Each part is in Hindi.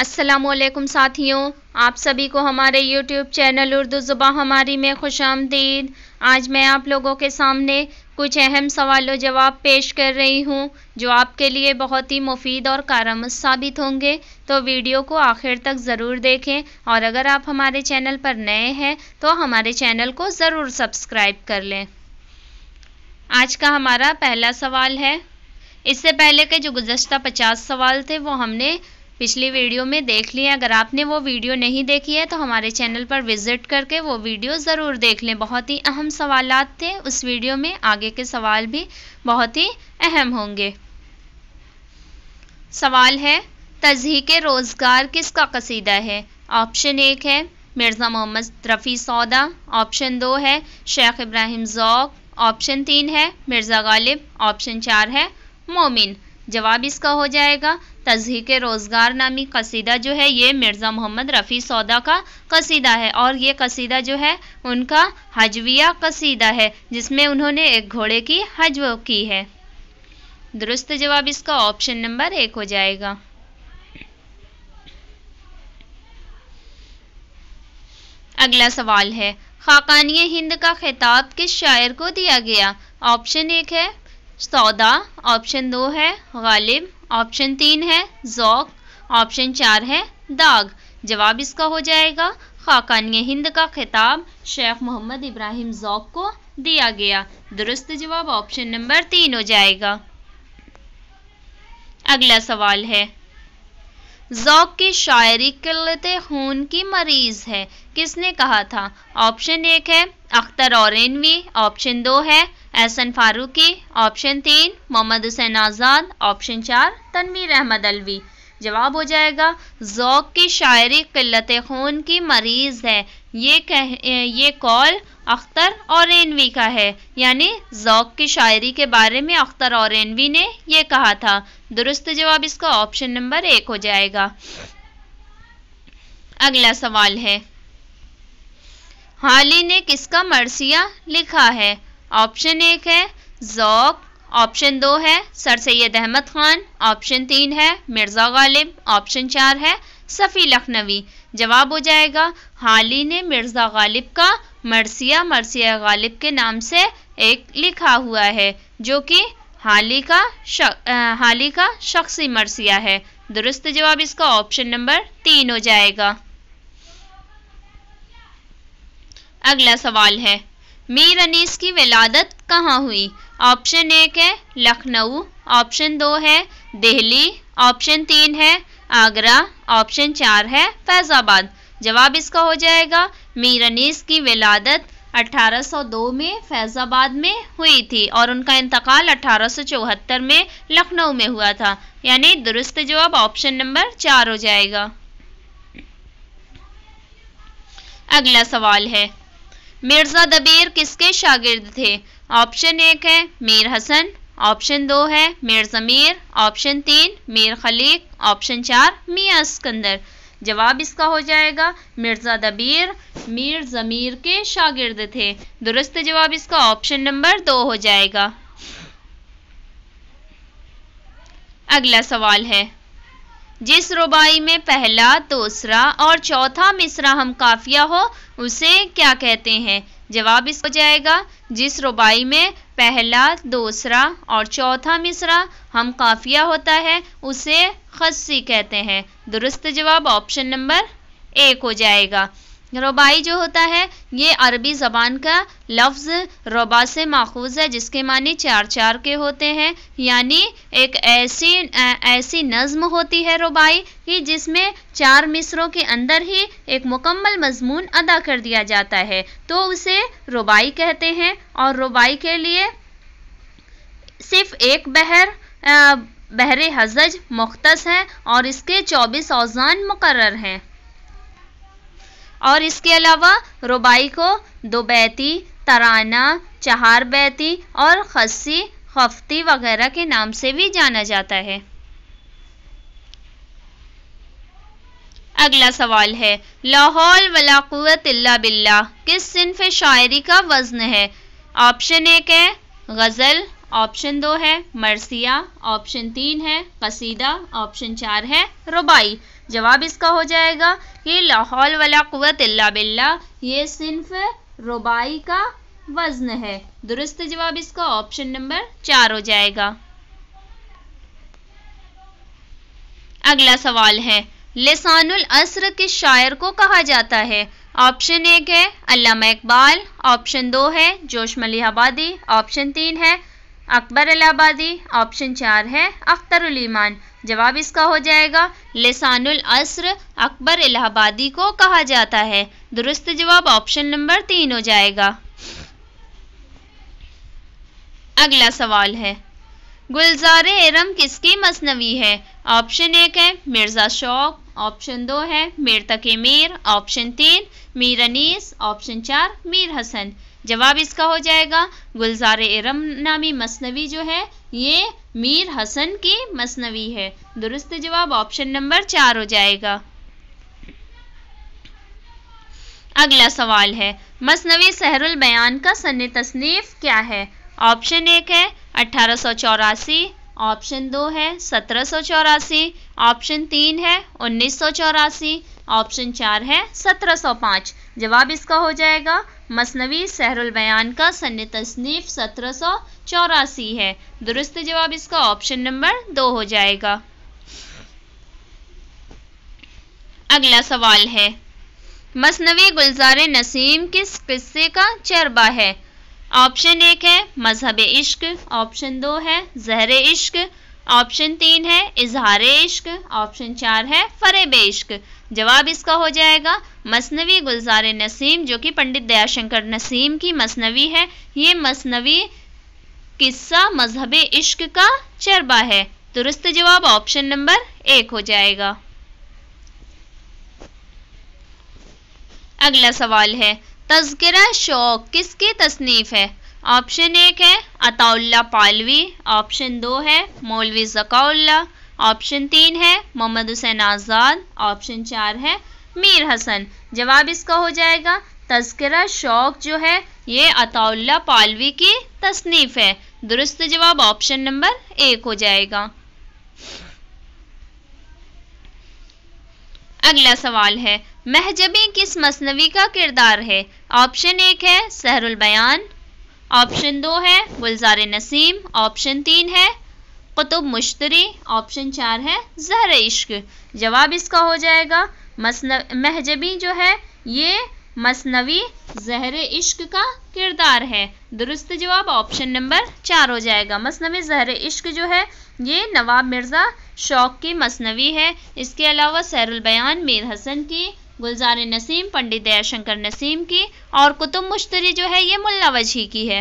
असलकुम साथियों आप सभी को हमारे यूट्यूब चैनल उर्दू ज़ुबा हमारी में खुश आमदीद आज मैं आप लोगों के सामने कुछ अहम सवाल जवाब पेश कर रही हूँ जो आपके लिए बहुत ही मुफीद और कारम साबित होंगे तो वीडियो को आखिर तक ज़रूर देखें और अगर आप हमारे चैनल पर नए हैं तो हमारे चैनल को ज़रूर सब्सक्राइब कर लें आज का हमारा पहला सवाल है इससे पहले के जो गुजशत पचास सवाल थे वो हमने पिछली वीडियो में देख ली अगर आपने वो वीडियो नहीं देखी है तो हमारे चैनल पर विजिट करके वो वीडियो ज़रूर देख लें बहुत ही अहम सवाल थे उस वीडियो में आगे के सवाल भी बहुत ही अहम होंगे सवाल है के रोज़गार किसका कसीदा है ऑप्शन एक है मिर्ज़ा मोहम्मद रफ़ी सौदा ऑप्शन दो है शेख इब्राहिम ज़ौक ऑप्शन तीन है मिर्ज़ा गालिब ऑप्शन चार है मोमिन जवाब इसका हो जाएगा तजहीक रोज़गार नामी कसीदा जो है ये मिर्ज़ा मोहम्मद रफ़ी सौदा का कसीदा है और ये कसीदा जो है उनका हजविया कसीदा है जिसमें उन्होंने एक घोड़े की हजव की है दुरुस्त जवाब इसका ऑप्शन नंबर एक हो जाएगा अगला सवाल है खाकानी हिंद का खिताब किस शायर को दिया गया ऑप्शन एक है सौदा ऑप्शन दो है गालिब ऑप्शन तीन है जौक ऑप्शन चार है दाग जवाब इसका हो जाएगा खाकान हिंद का खिताब शेख मोहम्मद इब्राहिम जौक को दिया गया दुरुस्त जवाब ऑप्शन नंबर तीन हो जाएगा अगला सवाल है जौक की शायरी किल्लत खून की मरीज है किसने कहा था ऑप्शन एक है अख्तर और ऑप्शन दो है एहसन फारूकी ऑप्शन तीन मोहम्मद हुसैन आज़ाद ऑप्शन चार तनवीर अहमद अलवी जवाब हो जाएगा जौक की शायरी किल्लत खून की मरीज़ है ये कह ये कॉल अख्तर और एनवी का है यानी जौक की शायरी के बारे में अख्तर और एनवी ने यह कहा था दुरुस्त जवाब इसका ऑप्शन नंबर एक हो जाएगा अगला सवाल है हाली ने किसका मरसिया लिखा है ऑप्शन एक है जौक ऑप्शन दो है सर सैद अहमद खान ऑप्शन तीन है मिर्ज़ा गालिब ऑप्शन चार है सफ़ी लखनवी जवाब हो जाएगा हाल ही ने मिर्ज़ा गालिब का मरसिया मरसिया गालिब के नाम से एक लिखा हुआ है जो कि हाली का शक, हाली का शख्सी मरसिया है दुरुस्त जवाब इसका ऑप्शन नंबर तीन हो जाएगा अगला सवाल है मीर अनीस की विलादत कहाँ हुई ऑप्शन एक है लखनऊ ऑप्शन दो है दिल्ली ऑप्शन तीन है आगरा ऑप्शन चार है फैज़ाबाद जवाब इसका हो जाएगा मीर अनीस की विलादत 1802 में फैज़ाबाद में हुई थी और उनका इंतकाल अठारह में लखनऊ में हुआ था यानी दुरुस्त जवाब ऑप्शन नंबर चार हो जाएगा अगला सवाल है मिर्ज़ा दबीर किसके शागिर्द थे ऑप्शन एक है मीर हसन ऑप्शन दो है मीर ज़मीर ऑप्शन तीन मीर खलीक ऑप्शन चार मियाँ अस्कंदर जवाब इसका हो जाएगा मिर्ज़ा दबीर मीर ज़मीर के शागिर्द थे दुरुस्त जवाब इसका ऑप्शन नंबर दो हो जाएगा अगला सवाल है जिस रुबाई में पहला दूसरा और चौथा मिसरा हम काफिया हो उसे क्या कहते हैं जवाब इस हो जाएगा जिस रुबाई में पहला दूसरा और चौथा मिसरा हम काफिया होता है उसे खस्सी कहते हैं दुरुस्त जवाब ऑप्शन नंबर एक हो जाएगा रबाई जो होता है ये अरबी ज़बान का लफ्ज़ रबा से माखूज है जिसके मानी चार चार के होते हैं यानी एक ऐसी ऐसी नज़म होती है रबाई कि जिसमें चार मिसरों के अंदर ही एक मुकम्मल मजमून अदा कर दिया जाता है तो उसे रबाई कहते हैं और रबाई के लिए सिर्फ एक बहर बहर हजज मुख्तस है और इसके चौबीस औजान मुकर हैं और इसके अलावा रुबाई को दो बैती तराना चहार बैती और खस्सी खफ्ती वगैरह के नाम से भी जाना जाता है अगला सवाल है लाहौल वलाकुत बिल्ला किस सिंफ शायरी का वज़न है ऑप्शन एक है गज़ल ऑप्शन दो है मरसिया ऑप्शन तीन है कसीदा ऑप्शन चार है रुबाई जवाब इसका हो जाएगा कि लाहौल वाला कुत बिल्ला ये सिर्फ रुबाई का वज़न है दुरुस्त जवाब इसका ऑप्शन नंबर चार हो जाएगा अगला सवाल है लसानुल असर किस शायर को कहा जाता है ऑप्शन एक है अल्लामा इकबाल ऑप्शन दो है जोश मलिहाबादी ऑप्शन तीन है अकबर अलाबादी ऑप्शन चार है अख्तर उलीमान जवाब इसका हो जाएगा लेसानुल असर अकबर इलाहाबादी को कहा जाता है दुरुस्त जवाब ऑप्शन नंबर तीन हो जाएगा अगला सवाल है गुलजार एरम किसकी मसनवी है ऑप्शन एक है मिर्ज़ा शौक ऑप्शन दो है मेरतक मीर ऑप्शन तीन मीर अनीस ऑप्शन चार मीर हसन जवाब इसका हो जाएगा गुलजार एरम नामी मसनवी जो है ये मीर हसन के मसनवी है दुरुस्त जवाब ऑप्शन नंबर चार हो जाएगा अगला सवाल है मसनवी सहरुल बयान का सन्न तसनीफ क्या है ऑप्शन एक है अठारह ऑप्शन दो है सत्रह ऑप्शन तीन है उन्नीस ऑप्शन चार है 1705 जवाब इसका हो जाएगा मसनवी सहरुल बयान का सन तसनीफ सत्रह सौ चौरासी है दुरुस्त जवाब इसका ऑप्शन नंबर दो हो जाएगा अगला सवाल है मसनवी गुलजार नसीम किस किस्से का चरबा है ऑप्शन एक है मजहब इश्क ऑप्शन दो है जहर इश्क ऑप्शन तीन है इजहार इश्क ऑप्शन चार है फरेब इश्क जवाब इसका हो जाएगा मसनवी गुलजार नसीम जो कि पंडित दयाशंकर नसीम की मसनवी है ये मसनवी किस्सा मजहब इश्क का चरबा है दुरुस्त जवाब ऑप्शन नंबर एक हो जाएगा अगला सवाल है तस्करा शौक किसकी तसनीफ है ऑप्शन एक है अताउल्ला पालवी ऑप्शन दो है मौलवी जकाउल्ला ऑप्शन तीन है मोहम्मद हुसैन आज़ाद ऑप्शन चार है मीर हसन जवाब इसका हो जाएगा तस्करा शौक जो है ये अताउल्ला पालवी की तसनीफ है दुरुस्त जवाब ऑप्शन नंबर एक हो जाएगा अगला सवाल है महजबी किस मसनवी का किरदार है ऑप्शन एक है सहरुल बयान ऑप्शन दो है गुलजार नसीम ऑप्शन तीन है कुतुब मुश्तरी ऑप्शन चार है जहर इश्क जवाब इसका हो जाएगा मसन महजबी जो है ये मसनवी जहर इश्क का किरदार है दुरुस्त जवाब ऑप्शन नंबर चार हो जाएगा मसनवी जहर इश्क जो है ये नवाब मिर्ज़ा शौक की मसनवी है इसके अलावा सैरुल बयान मीर हसन की गुलजार नसीम पंडित दयाशंकर नसीम की और कुतुब मुश्तरी जो है ये मुल्ला वजही की है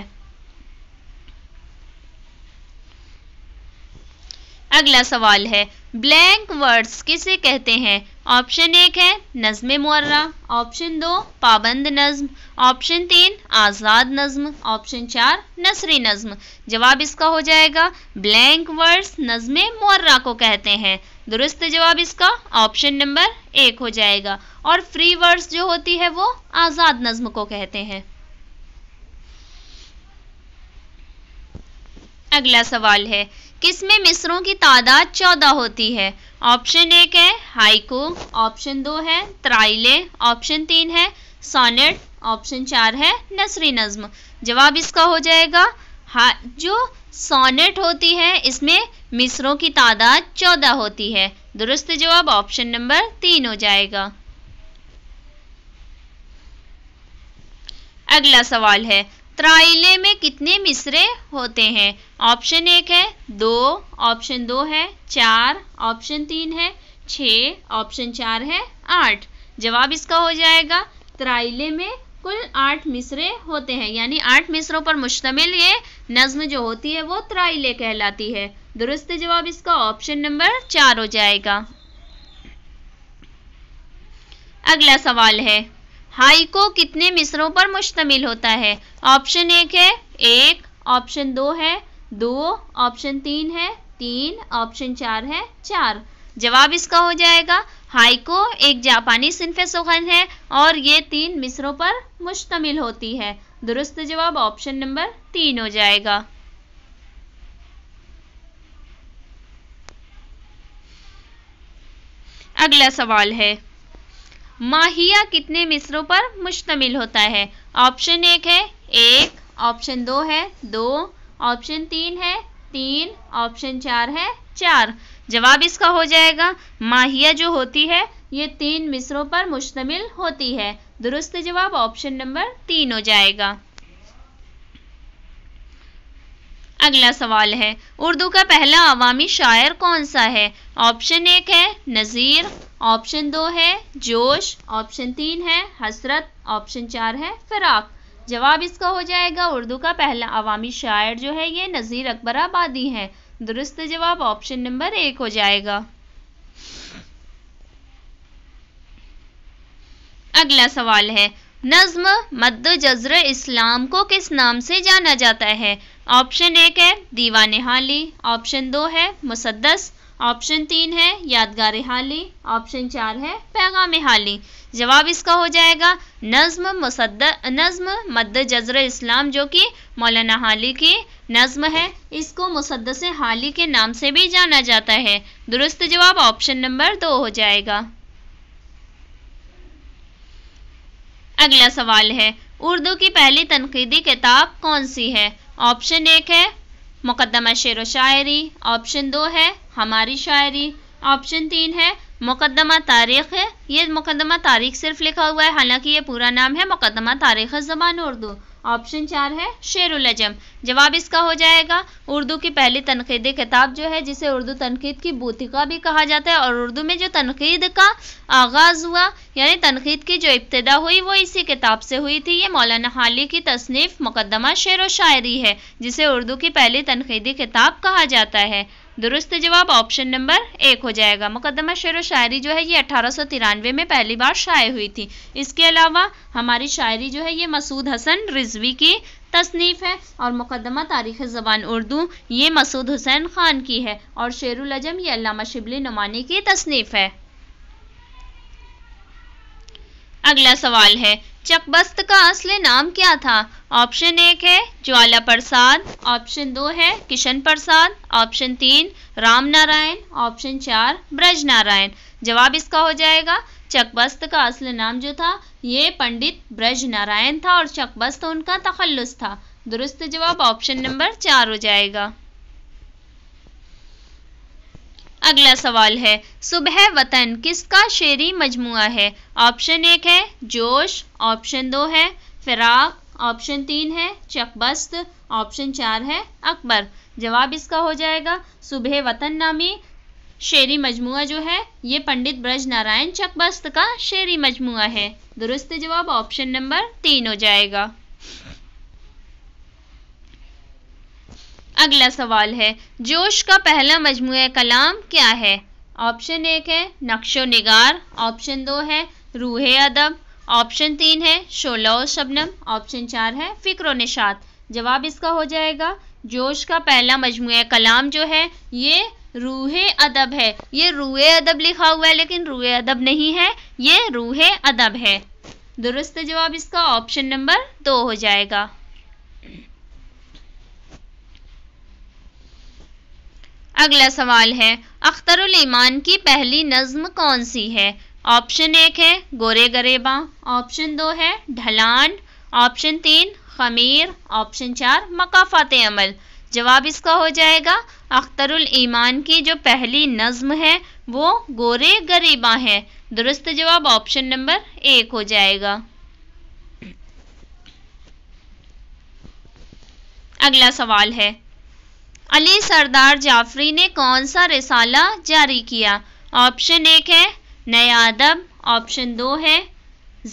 अगला सवाल है ब्लैंक वर्ड्स किसे कहते हैं ऑप्शन एक है नज्म मुर्रा ऑप्शन दो पाबंद नज्म ऑप्शन तीन आज़ाद नज्म ऑप्शन चार नसरी नज्म जवाब इसका हो जाएगा ब्लैंक वर्ड्स नज्म मुर्रा को कहते हैं दुरुस्त जवाब इसका ऑप्शन नंबर एक हो जाएगा और फ्री वर्ड्स जो होती है वो आज़ाद नज्म को कहते हैं अगला सवाल है किसमें मिसरों की तादाद चौदह होती है ऑप्शन एक है हाइकू ऑप्शन दो है त्राइले ऑप्शन तीन है सोनेट ऑप्शन चार है नसरी नज्म जवाब इसका हो जाएगा हा जो सोनेट होती है इसमें मिसरों की तादाद चौदह होती है दुरुस्त जवाब ऑप्शन नंबर तीन हो जाएगा अगला सवाल है त्राइले में कितने मिसरे होते हैं ऑप्शन एक है दो ऑप्शन दो है चार ऑप्शन तीन है छ ऑप्शन चार है आठ जवाब इसका हो जाएगा त्राइले में कुल आठ मिसरे होते हैं यानी आठ मिसरों पर मुश्तमिल ये नज्म जो होती है वो त्राइले कहलाती है दुरुस्त जवाब इसका ऑप्शन नंबर चार हो जाएगा अगला सवाल है हाइको कितने मिसरों पर मुश्तमिल होता है ऑप्शन एक है एक ऑप्शन दो है दो ऑप्शन तीन है तीन ऑप्शन चार है चार जवाब इसका हो जाएगा हाइको एक जापानी सिंफे सुखन है और ये तीन मिसरों पर मुश्तमिल होती है दुरुस्त जवाब ऑप्शन नंबर तीन हो जाएगा अगला सवाल है माहिया कितने मिसरों पर मुश्तमिल होता है ऑप्शन एक है एक ऑप्शन दो है दो ऑप्शन तीन है तीन ऑप्शन चार है चार जवाब इसका हो जाएगा माहिया जो होती है ये तीन मिसरों पर मुश्तमिल होती है दुरुस्त जवाब ऑप्शन नंबर तीन हो जाएगा अगला सवाल है उर्दू का पहला अवामी शायर कौन सा है ऑप्शन एक है नज़ीर ऑप्शन दो है जोश ऑप्शन तीन है हसरत ऑप्शन चार है फिराक जवाब इसका हो जाएगा उर्दू का पहला अवामी शायर जो है ये नज़ीर अकबर आबादी है दुरुस्त जवाब ऑप्शन नंबर एक हो जाएगा अगला सवाल है नज्म मद्द जजर इस्लाम को किस नाम से जाना जाता है ऑप्शन एक है दीवान हाली ऑप्शन दो है मुसदस ऑप्शन तीन है यादगार हाली ऑप्शन चार है पैगाम हाली जवाब इसका हो जाएगा नज्म मुसद नज्म मद्द जजर इस्लाम जो कि मौलाना हाली की नज्म है इसको मुसदस हाली के नाम से भी जाना जाता है दुरुस्त जवाब ऑप्शन नंबर दो हो जाएगा अगला सवाल है उर्दू की पहली तनकीदी किताब कौन सी है ऑप्शन एक है मुकदमा शेर व शायरी ऑप्शन दो है हमारी शायरी ऑप्शन तीन है मुकदमा तारीख है ये मुकदमा तारीख सिर्फ लिखा हुआ है हालांकि ये पूरा नाम है मुकदमा तारीख ज़बान उर्दू ऑप्शन चार है शेरुल अजम जवाब इसका हो जाएगा उर्दू की पहली तनकीदी किताब जो है जिसे उर्दू तनकीद की बूतिका भी कहा जाता है और उर्दू में जो तनकीद का आगाज़ हुआ यानी तनकीद की जो इब्तदा हुई वो इसी किताब से हुई थी ये मौलाना हाली की तसनीफ़ मुकदमा शेर व शायरी है जिसे उर्दू की पहली तनकीदी किताब कहा जाता है दुरुस्त जवाब ऑप्शन नंबर एक हो जाएगा मुकदमा शेर व शायरी जो है ये अठारह में पहली बार शाये हुई थी इसके अलावा हमारी शायरी जो है ये मसूद हसन रिजवी की तसनीफ़ है और मुकदमा तारीख़ ज़बान उर्दू ये मसूद हुसैन ख़ान की है और शेरुलजम ये अलामा शिबली नुमानी की तसनीफ़ है अगला सवाल है चकबस्त का असली नाम क्या था ऑप्शन एक है ज्वाला प्रसाद ऑप्शन दो है किशन प्रसाद ऑप्शन तीन राम नारायण ऑप्शन चार ब्रज नारायण जवाब इसका हो जाएगा चकबस्त का असली नाम जो था ये पंडित ब्रज नारायण था और चकबस्त उनका तखलुस था दुरुस्त जवाब ऑप्शन नंबर चार हो जाएगा अगला सवाल है सुबह वतन किसका शेरी मजमु है ऑप्शन एक है जोश ऑप्शन दो है फिराक ऑप्शन तीन है चकबस्त ऑप्शन चार है अकबर जवाब इसका हो जाएगा सुबह वतन नामी शेरी मजमु जो है ये पंडित ब्रज नारायण चकबस्त का शेरी मजमु है दुरुस्त जवाब ऑप्शन नंबर तीन हो जाएगा अगला सवाल है जोश का पहला मजमू कलाम क्या है ऑप्शन एक है नक्शो नगार ऑप्शन दो है रूह अदब ऑप्शन तीन है शोला शबनम ऑप्शन चार है फ़िक्र निशात जवाब इसका हो जाएगा जोश का पहला मजमू कलाम जो है ये रूह अदब है ये रूह अदब लिखा हुआ है लेकिन रूह अदब नहीं है ये रूह अदब है दुरुस्त जवाब इसका ऑप्शन नंबर दो हो जाएगा अगला सवाल है अख्तर ईमान की पहली नज्म कौन सी है ऑप्शन एक है गोरे गरेबा ऑप्शन दो है ढलान ऑप्शन तीन खमीर ऑप्शन चार मकाफात अमल जवाब इसका हो जाएगा अख्तर ईमान की जो पहली नज्म है वो गोरे गरीबा है दुरुस्त जवाब ऑप्शन नंबर एक हो जाएगा अगला सवाल है अली सरदार जाफरी ने कौन सा रिसाला जारी किया ऑप्शन एक है नया अदब ऑप्शन दो है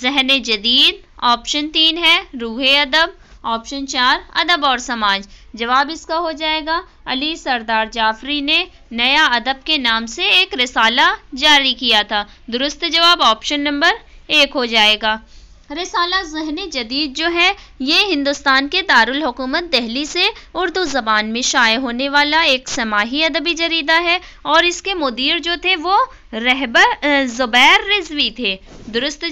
जहन जदीद ऑप्शन तीन है रूह अदब ऑप्शन चार अदब और समाज जवाब इसका हो जाएगा अली सरदार जाफरी ने नया अदब के नाम से एक रिसाला जारी किया था दुरुस्त जवाब ऑप्शन नंबर एक हो जाएगा रिसाला जहन जदीद जो है ये हिंदुस्तान के दारुल हुकूमत दिल्ली से उर्दू ज़बान में शाये होने वाला एक समाही अदबी जरीदा है और इसके मुदीर जो थे वो रहबर ज़ुबैर रिजवी थे दुरुस्त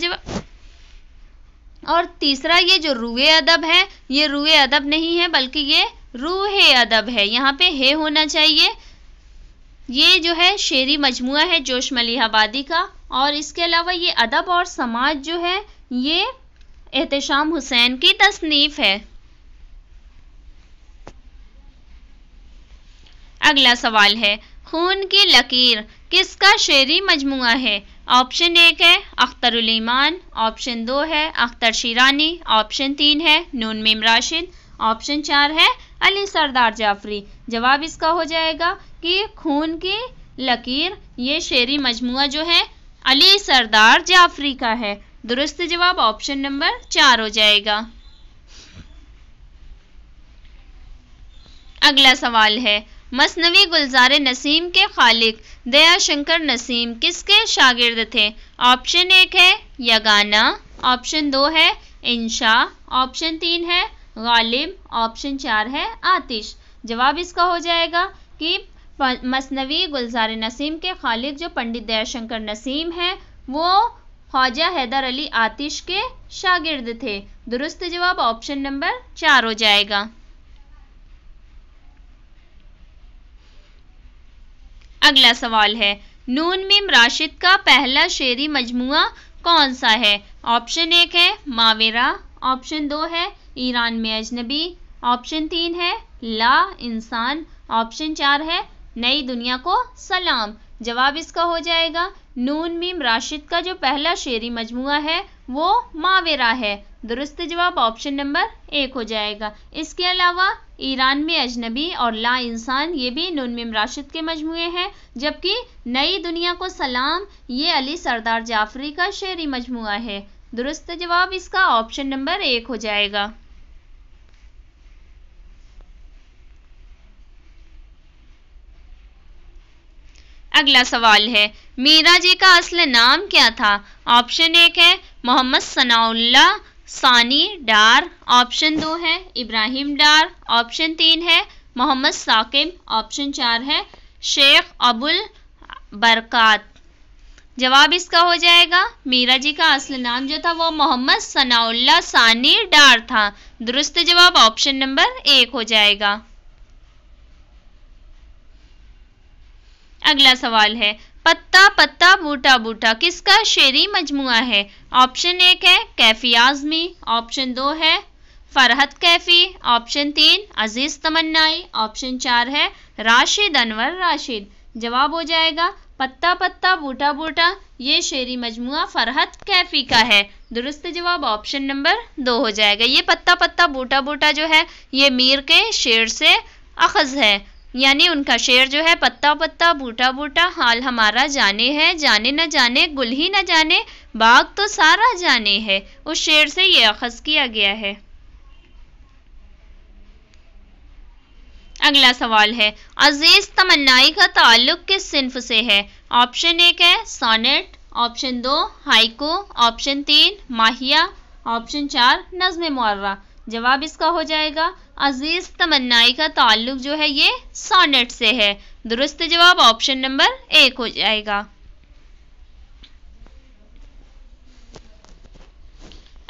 और तीसरा ये जो रूए अदब है ये रूए अदब नहीं है बल्कि ये रूह अदब है यहाँ पे हे होना चाहिए ये जो है शेरी मजमू है जोश मलिहाबादी का और इसके अलावा ये अदब और समाज जो है ये एहतशाम हुसैन की तसनीफ़ है अगला सवाल है खून की लकीर किसका शेरी मजमू है ऑप्शन एक है उलीमान ऑप्शन दो है अख्तर शिरानी ऑप्शन तीन है नून मिम राशिद ऑप्शन चार है अली सरदार जाफरी जवाब इसका हो जाएगा कि खून की लकीर ये शेरी मजमू जो है अली सरदार जाफरी का है दुरुस्त जवाब ऑप्शन नंबर चार हो जाएगा अगला सवाल है मसनवी गुलजार नसीम के खालिक दया शंकर नसीम किसके शागिर्द थे ऑप्शन एक है यगाना ऑप्शन दो है इंशा ऑप्शन तीन है गालिब ऑप्शन चार है आतिश जवाब इसका हो जाएगा कि मसनवी गुलजार नसीम के खालिक जो पंडित दयाशंकर नसीम हैं वो ख्वाजा हैदर अली आतिश के शागिर्द थे दुरुस्त जवाब ऑप्शन नंबर चार हो जाएगा अगला सवाल है नून मिम राशिद का पहला शेरी मजमुआ कौन सा है ऑप्शन एक है मावेरा ऑप्शन दो है ईरान में अजनबी ऑप्शन तीन है ला इंसान ऑप्शन चार है नई दुनिया को सलाम जवाब इसका हो जाएगा नून मीम राशिद का जो पहला शेरी मजमुआ है वो मावेरा है दुरुस्त जवाब ऑप्शन नंबर एक हो जाएगा इसके अलावा ईरान में अजनबी और ला इंसान ये भी नून मीम राशिद के मजमुए हैं जबकि नई दुनिया को सलाम ये अली सरदार जाफरी का शेरी मजमुआ है दुरुस्त जवाब इसका ऑप्शन नंबर एक हो जाएगा अगला सवाल है मीरा जी का असल नाम क्या था ऑप्शन एक है मोहम्मद सनाउल्ला सानी डार ऑप्शन दो है इब्राहिम डार ऑप्शन तीन है मोहम्मद साकिब ऑप्शन चार है शेख अबुल बरकत जवाब इसका हो जाएगा मीरा जी का असल नाम जो था वो मोहम्मद सनाउल्ला सानी डार था दुरुस्त जवाब ऑप्शन नंबर एक हो जाएगा अगला सवाल है पत्ता पत्ता बूटा बूटा किसका शेरी मजमु है ऑप्शन एक है कैफी आजमी ऑप्शन दो है फरहत कैफी ऑप्शन तीन अजीज तमन्नाई ऑप्शन चार है राशिद अनवर राशिद जवाब हो जाएगा पत्ता पत्ता बूटा बूटा ये शेरी मजमुआ फरहत कैफी का है दुरुस्त जवाब ऑप्शन नंबर दो हो जाएगा ये पत्ता पत्ता बूटा बूटा जो है ये मीर के शेर से अखज है यानी उनका शेर जो है पत्ता पत्ता बूटा बूटा हाल हमारा जाने है जाने न जाने गुल ही न जाने बाग तो सारा जाने है उस शेर से ये अखज़ किया गया है अगला सवाल है अजीज तमन्नाई का ताल्लुक किस सिंफ से है ऑप्शन एक है सोनेट ऑप्शन दो हाइको ऑप्शन तीन माहिया ऑप्शन चार नज्म मुर्रा जवाब इसका हो जाएगा अजीज तमन्नाई का ताल्लुक जो है ये सोनेट से है दुरुस्त जवाब ऑप्शन नंबर एक हो जाएगा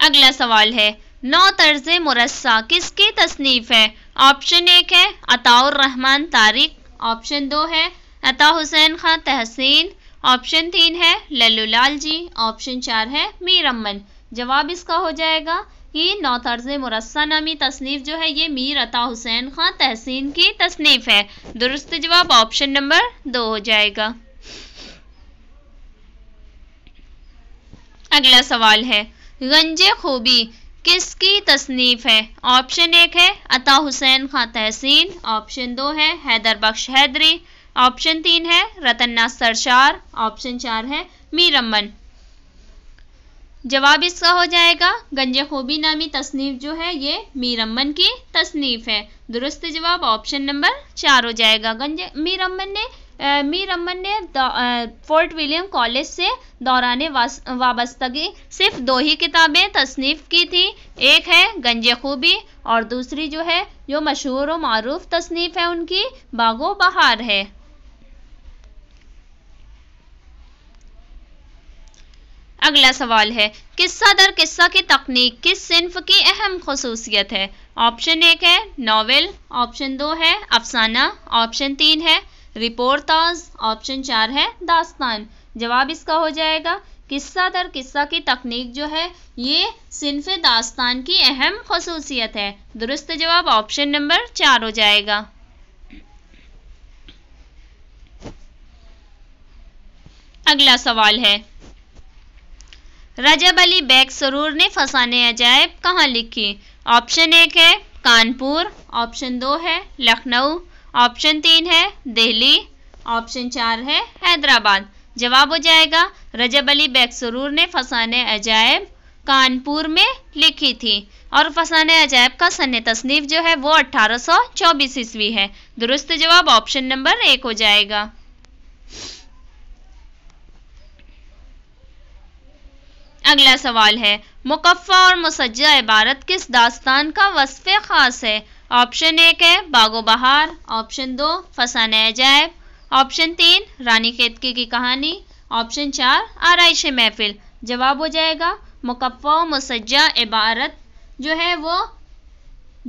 अगला सवाल है नौ तर्ज मुरस्सा किसकी तसनीफ है ऑप्शन एक है अताउर रहमान तारिक ऑप्शन दो है अता हुसैन खां तहसीन ऑप्शन तीन है लल्लू लाल जी ऑप्शन चार है मीर अमन जवाब इसका हो जाएगा की नौ तर्ज नामी तसनीफ़ जो है ये मीर अता हुसैन खां तहसीन की तसनीफ़ है दुरुस्त जवाब ऑप्शन नंबर दो हो जाएगा अगला सवाल है गंजे खूबी किसकी तसनीफ़ है ऑप्शन एक है अता हुसैन खां तहसीन ऑप्शन दो है हैदर बख्श हैदरी ऑप्शन तीन है रतन्ना सरशार ऑप्शन चार है मीर अमन जवाब इसका हो जाएगा खोबी नामी तसनीफ जो है ये मीर अम्मन की तसनीफ है दुरुस्त जवाब ऑप्शन नंबर चार हो जाएगा गंजे मीर अम्मन ने आ, मीर अमन ने फोर्ट विलियम कॉलेज से दौरान वाबस्तगी सिर्फ दो ही किताबें तसनीफ की थी एक है गंज खूबी और दूसरी जो है जो मशहूर और मरूफ तसनीफ है उनकी बागो बहार है अगला सवाल है किस्सा दर किस्सा की तकनीक किस सिंफ की अहम खसूसियत है ऑप्शन एक है नावल ऑप्शन दो है अफसाना ऑप्शन तीन है रिपोर्टाज ऑप्शन चार है दास्तान जवाब इसका हो जाएगा किस्सा दर किस्सा की तकनीक जो है ये सिंफ दास्तान की अहम खसूसियत है दुरुस्त जवाब ऑप्शन नंबर चार हो जाएगा अगला सवाल है रजब अली बैग सरूर ने फसाने अजायब कहाँ लिखी ऑप्शन एक है कानपुर ऑप्शन दो है लखनऊ ऑप्शन तीन है दिल्ली ऑप्शन चार है हैदराबाद जवाब हो जाएगा रजब अली बैग सरूर ने फसाने अजायब कानपुर में लिखी थी और फसाने अजायब का सन तसनीफ जो है वो 1824 ईस्वी है दुरुस्त जवाब ऑप्शन नंबर एक हो जाएगा अगला सवाल है मुकफ़ा और मुसज्जा इबारत किस दास्तान का वसफ़ ख़ास है ऑप्शन एक है बागो बहार ऑप्शन दो फसान अजायब ऑप्शन तीन रानी खेतकी की कहानी ऑप्शन चार आरइश महफिल जवाब हो जाएगा मुकफ़ा मुसज्जा इबारत जो है वो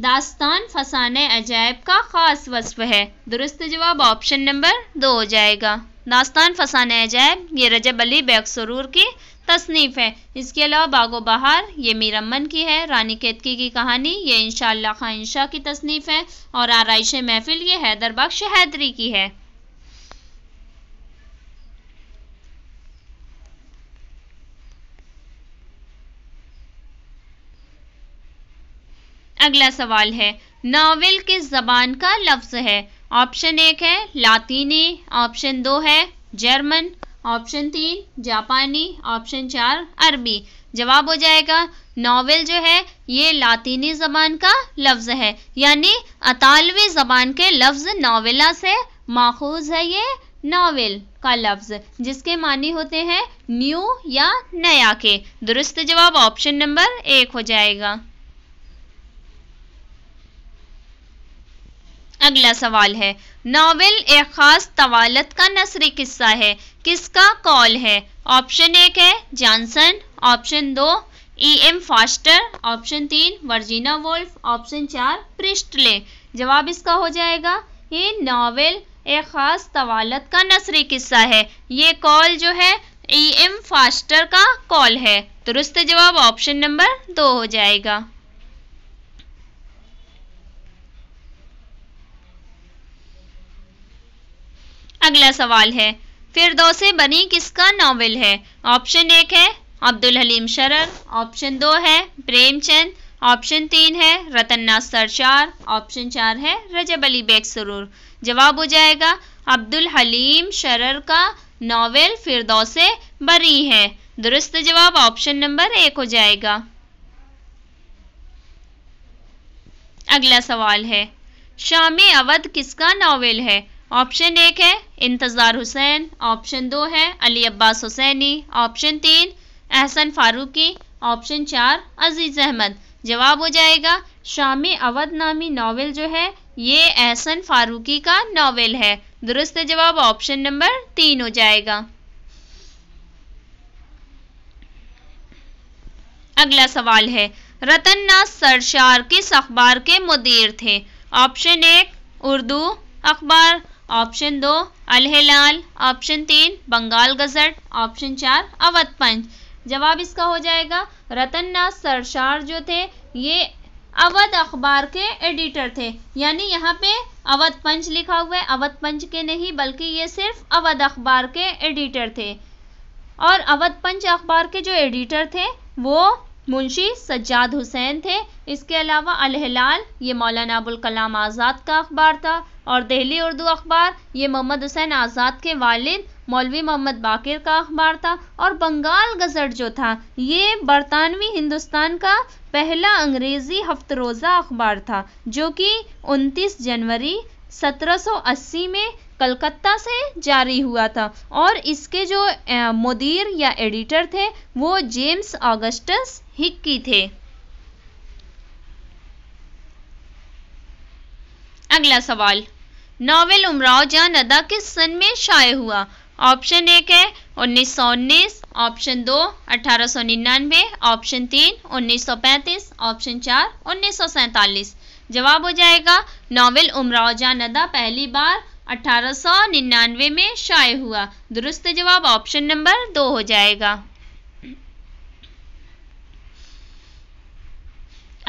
दास्तान फसान अजायब का ख़ास वसफ़ है दुरुस्त जवाब ऑप्शन नंबर दो हो जाएगा दास्तान फसान अजायब ये रजब अली बैग सरूर की तसनीफ़ है इसके अलावा बागो बहार ये मीरमन की है रानी केतकी की कहानी ये इनशाला खां इंशा की तसनीफ़ है और आरइश महफिल ये हैदरबाग शहदरी की है अगला सवाल है नावल किस जबान का लफ्ज़ है ऑप्शन एक है लातीनी ऑप्शन दो है जर्मन ऑप्शन तीन जापानी ऑप्शन चार अरबी जवाब हो जाएगा नावल जो है ये लातीनी जबान का लफ्ज़ है यानी अतालवी जबान के लफ्ज़ नावेला से माखूज है ये नावल का लफ्ज़ जिसके मानी होते हैं न्यू या नया के दुरुस्त जवाब ऑप्शन नंबर एक हो जाएगा अगला सवाल है नावल एक ख़ास तवालत का नसरी किस्सा है किसका कॉल है ऑप्शन एक है जॉनसन ऑप्शन दो E e M Forster option तीन वर्जीना वोल्फ ऑप्शन चार प्रिस्टले जवाब इसका हो जाएगा ये नावल एक ख़ास तवालत का नसरी किस्सा है ये कॉल जो है ई e एम फास्टर का कॉल है दुरुस्त जवाब ऑप्शन नंबर दो हो जाएगा अगला सवाल है फिर से बनी किसका नावल है ऑप्शन एक है अब्दुल हलीम शरण ऑप्शन दो है प्रेमचंद ऑप्शन तीन है रतन्ना सरचार ऑप्शन चार है रजब अली बेग सरूर जवाब हो जाएगा अब्दुल हलीम शरर का नावल फिरदौसे बरी है दुरुस्त जवाब ऑप्शन नंबर एक हो जाएगा अगला सवाल है शाम अवध किसका नावल है ऑप्शन एक है इंतज़ार हुसैन ऑप्शन दो है अली अब्बास हुसैनी ऑप्शन तीन एहसन फारूकी ऑप्शन चार अजीज़ अहमद जवाब हो जाएगा शामी अवध नामी नावल जो है ये एहसन फारूकी का नावल है दुरुस्त जवाब ऑप्शन नंबर तीन हो जाएगा अगला सवाल है रतन नाथ सरशार किस अखबार के मुदीर थे ऑप्शन एक उर्दू अखबार ऑप्शन दो अलहलाल ऑप्शन तीन बंगाल गजट ऑप्शन चार अवध पंच जवाब इसका हो जाएगा रतननाथ सरसार जो थे ये अवध अखबार के एडिटर थे यानी यहाँ पे अवध पंच लिखा हुआ है अवध पंच के नहीं बल्कि ये सिर्फ अवध अखबार के एडिटर थे और अवध पंच अखबार के जो एडिटर थे वो मुंशी सज्जाद हुसैन थे इसके अलावा अलहलाल ये मौलाना अबुल कलाम आज़ाद का अखबार था और दिल्ली उर्दू अखबार ये मोहम्मद हुसैन आज़ाद के वालिद मौलवी मोहम्मद बाकिर का अखबार था और बंगाल गजट जो था ये बरतानवी हिंदुस्तान का पहला अंग्रेज़ी हफ्त रोज़ा अखबार था जो कि 29 जनवरी 1780 में कलकत्ता से जारी हुआ था और इसके जो मुदीर या एडिटर थे वो जेम्स ऑगस्टस हिक्की थे अगला सवाल नावल उमराव जान अदा किस सन में शाये हुआ ऑप्शन एक है उन्नीस सौ उन्नीस ऑप्शन दो अठारह सौ निन्यानवे ऑप्शन तीन उन्नीस सौ पैंतीस ऑप्शन चार उन्नीस सौ सैंतालीस जवाब हो जाएगा नावल उमराव जान अदा पहली बार 1899 में शाये हुआ दुरुस्त जवाब ऑप्शन नंबर दो हो जाएगा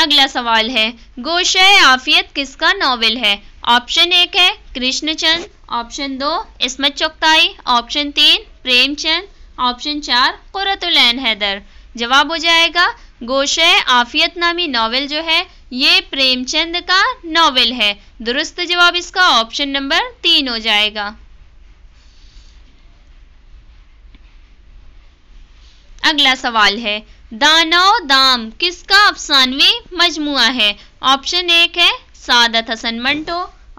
अगला सवाल है गोशय आफियत किसका नॉवेल है ऑप्शन एक है कृष्णचंद ऑप्शन दो इसमत चौकताई ऑप्शन तीन प्रेमचंद ऑप्शन चार कुरतुल हैदर जवाब हो जाएगा गोशय आफियत नामी नॉवेल जो है ये प्रेमचंद का नॉवेल है दुरुस्त जवाब इसका ऑप्शन नंबर तीन हो जाएगा अगला सवाल है दानव दाम किसका अफसानवे मजमुआ है ऑप्शन एक है सादत हसन मंटो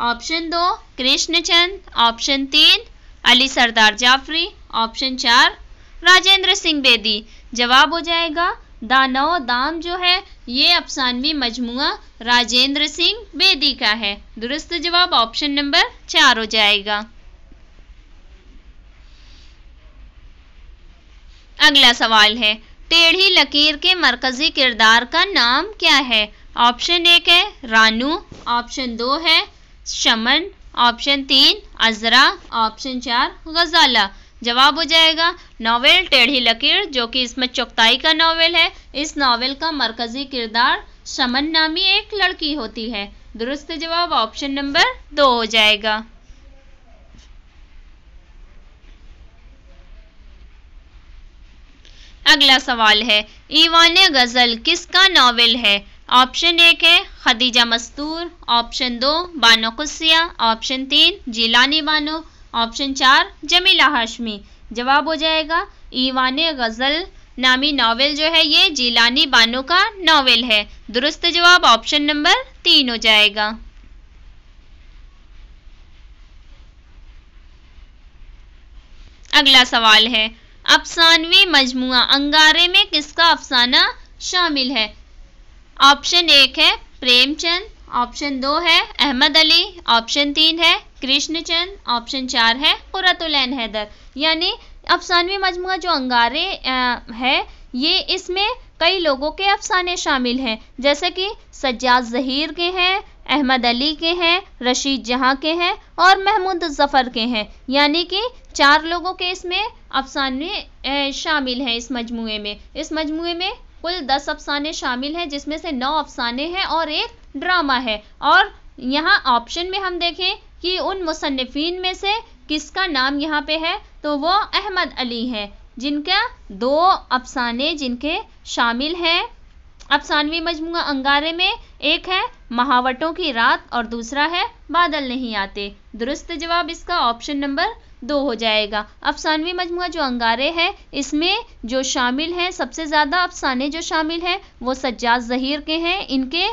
ऑप्शन दो कृष्णचंद ऑप्शन तीन अली सरदार जाफरी ऑप्शन चार राजेंद्र सिंह बेदी जवाब हो जाएगा दानव दाम जो है ये अफसानवी मजमुआ राजेंद्र सिंह बेदी का है दुरुस्त जवाब ऑप्शन नंबर चार हो जाएगा अगला सवाल है टेढ़ी लकीर के मरकजी किरदार का नाम क्या है ऑप्शन एक है रानू ऑप्शन दो है शमन ऑप्शन तीन अजरा ऑप्शन चार गजाला जवाब हो जाएगा नावल टेढ़ी लकीर जो कि इसमें चुगताई का नावल है इस नावल का मरकजी किरदार शमन नामी एक लड़की होती है दुरुस्त जवाब ऑप्शन नंबर दो हो जाएगा अगला सवाल है ईवान गज़ल किसका नावल है ऑप्शन एक है खदीजा मस्तूर ऑप्शन दो बानो कुसिया ऑप्शन तीन जीलानी बानो ऑप्शन चार जमीला हाशमी जवाब हो जाएगा ईवान गज़ल नामी नावल जो है ये जीलानी बानो का नावल है दुरुस्त जवाब ऑप्शन नंबर तीन हो जाएगा अगला सवाल है अफसानवी मजमु अंगारे में किसका अफसाना शामिल है ऑप्शन एक है प्रेमचंद ऑप्शन दो है अहमद अली ऑप्शन तीन है कृष्णचंद ऑप्शन चार है कुरतुल हैदर यानी अफसानवी मजमू जो अंगारे है ये इसमें कई लोगों के अफसाने शामिल हैं जैसे कि सज्जाद जहीर के हैं अहमद अली के हैं रशीद जहाँ के हैं और महमूद जफ़र के हैं यानी कि चार लोगों के इसमें अफसाने शामिल हैं इस मजमू में इस मजमू में कुल दस अफसाने शामिल हैं जिसमें से नौ अफसाने हैं और एक ड्रामा है और यहाँ ऑप्शन में हम देखें कि उन मुसनफिन में से किसका नाम यहाँ पे है तो वो अहमद अली है जिनका दो अफसाने जिनके शामिल हैं अफसानवी मजमू अंगारे में एक है महावटों की रात और दूसरा है बादल नहीं आते दुरुस्त जवाब इसका ऑप्शन नंबर दो हो जाएगा अफसानवी मजमू जो अंगारे है इसमें जो शामिल हैं सबसे ज़्यादा अफसाने जो शामिल हैं वो सज्जाद जहीर के हैं इनके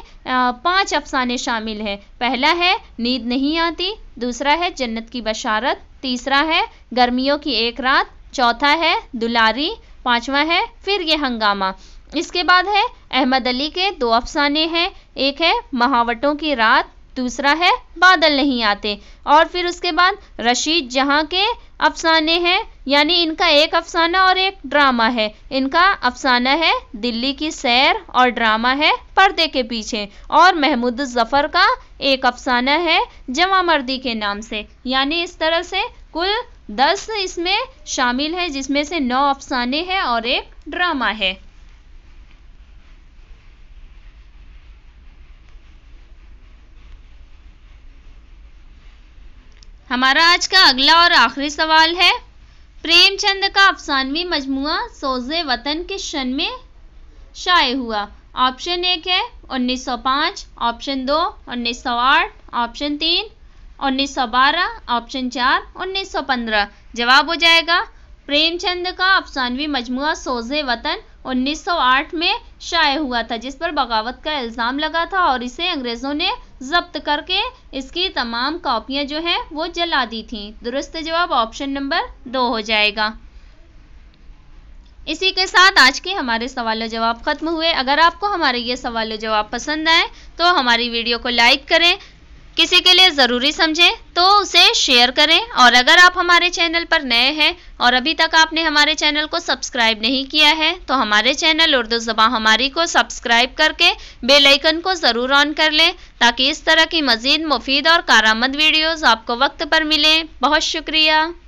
पांच अफसाने शामिल हैं पहला है नींद नहीं आती दूसरा है जन्नत की बशारत तीसरा है गर्मियों की एक रात चौथा है दुलारी पांचवा है फिर ये हंगामा इसके बाद है अहमद अली के दो अफसाने हैं एक है महावटों की रात दूसरा है बादल नहीं आते और फिर उसके बाद रशीद जहाँ के अफसाने हैं यानी इनका एक अफसाना और एक ड्रामा है इनका अफसाना है दिल्ली की सैर और ड्रामा है पर्दे के पीछे और महमूद जफ़र का एक अफसाना है जमा मर्दी के नाम से यानी इस तरह से कुल दस इसमें शामिल है जिसमें से नौ अफसाने हैं और एक ड्रामा है हमारा आज का अगला और आखिरी सवाल है प्रेमचंद का अफसानवी मजमू सोजे वतन के शन में शाये हुआ ऑप्शन एक है 1905, ऑप्शन दो 1908, ऑप्शन तीन 1912, ऑप्शन चार 1915। जवाब हो जाएगा प्रेमचंद का अफसानवी मजमू सोजे वतन 1908 में शाये हुआ था जिस पर बगावत का इल्ज़ाम लगा था और इसे अंग्रेज़ों ने जब्त करके इसकी तमाम कापियाँ जो हैं वो जला दी थीं दुरुस्त जवाब ऑप्शन नंबर दो हो जाएगा इसी के साथ आज के हमारे सवाल जवाब खत्म हुए अगर आपको हमारे ये सवाल जवाब पसंद आए तो हमारी वीडियो को लाइक करें किसी के लिए ज़रूरी समझें तो उसे शेयर करें और अगर आप हमारे चैनल पर नए हैं और अभी तक आपने हमारे चैनल को सब्सक्राइब नहीं किया है तो हमारे चैनल उर्दू ज़बान हमारी को सब्सक्राइब करके बेल आइकन को ज़रूर ऑन कर लें ताकि इस तरह की मज़ीद मुफीद और कारामद वीडियोज़ आपको वक्त पर मिलें बहुत शुक्रिया